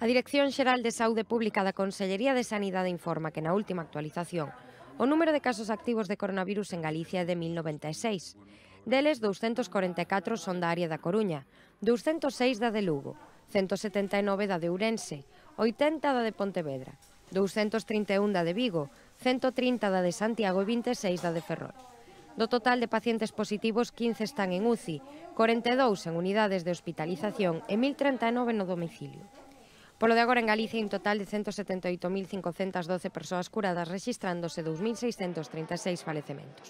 A Dirección Xeral de Saúde Pública da Consellería de Sanidade informa que na última actualización o número de casos activos de coronavirus en Galicia é de 1096. Deles, 244 son da área da Coruña, 206 da de Lugo, 179 da de Ourense, 80 da de Pontevedra, 231 da de Vigo, 130 da de Santiago e 26 da de Ferrol. Do total de pacientes positivos, 15 están en UCI, 42 en unidades de hospitalización e 1039 no domicilio. Polo de agora en Galicia, un total de 178.512 persoas curadas, registrándose 2.636 falecementos.